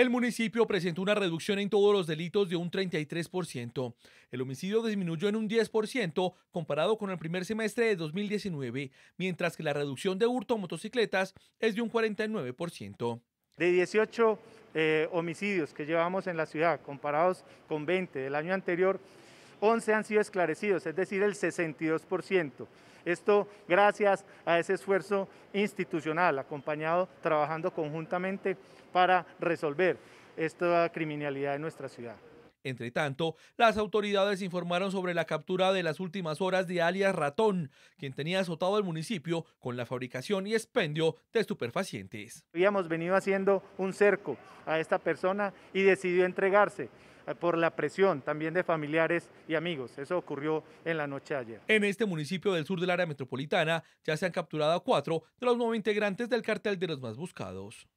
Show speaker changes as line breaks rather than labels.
El municipio presentó una reducción en todos los delitos de un 33%. El homicidio disminuyó en un 10% comparado con el primer semestre de 2019, mientras que la reducción de hurto a motocicletas es de un 49%.
De 18 eh, homicidios que llevamos en la ciudad, comparados con 20 del año anterior, 11 han sido esclarecidos, es decir, el 62%. Esto gracias a ese esfuerzo institucional, acompañado, trabajando conjuntamente para resolver esta criminalidad en nuestra ciudad.
Entre tanto, las autoridades informaron sobre la captura de las últimas horas de alias Ratón, quien tenía azotado el municipio con la fabricación y expendio de estupefacientes.
Habíamos venido haciendo un cerco a esta persona y decidió entregarse eh, por la presión también de familiares y amigos. Eso ocurrió en la noche ayer.
En este municipio del sur del área metropolitana ya se han capturado cuatro de los nueve integrantes del cartel de los más buscados.